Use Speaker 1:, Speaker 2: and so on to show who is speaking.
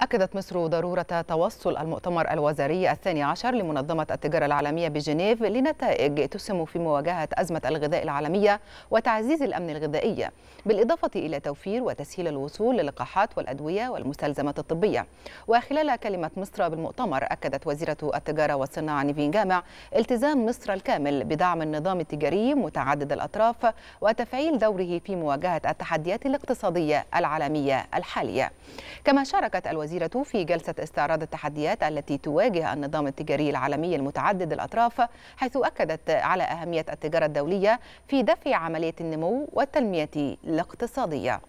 Speaker 1: أكدت مصر ضرورة توصل المؤتمر الوزاري الثاني عشر لمنظمة التجارة العالمية بجنيف لنتائج تسهم في مواجهة أزمة الغذاء العالمية وتعزيز الأمن الغذائي بالإضافة إلى توفير وتسهيل الوصول للقاحات والأدوية والمستلزمات الطبية وخلال كلمة مصر بالمؤتمر أكدت وزيرة التجارة والصناعة نيفين جامع التزام مصر الكامل بدعم النظام التجاري متعدد الأطراف وتفعيل دوره في مواجهة التحديات الاقتصادية العالمية الحالية كما شاركت الوزيرة في جلسة استعراض التحديات التي تواجه النظام التجاري العالمي المتعدد الأطراف حيث أكدت على أهمية التجارة الدولية في دفع عملية النمو والتنمية الاقتصادية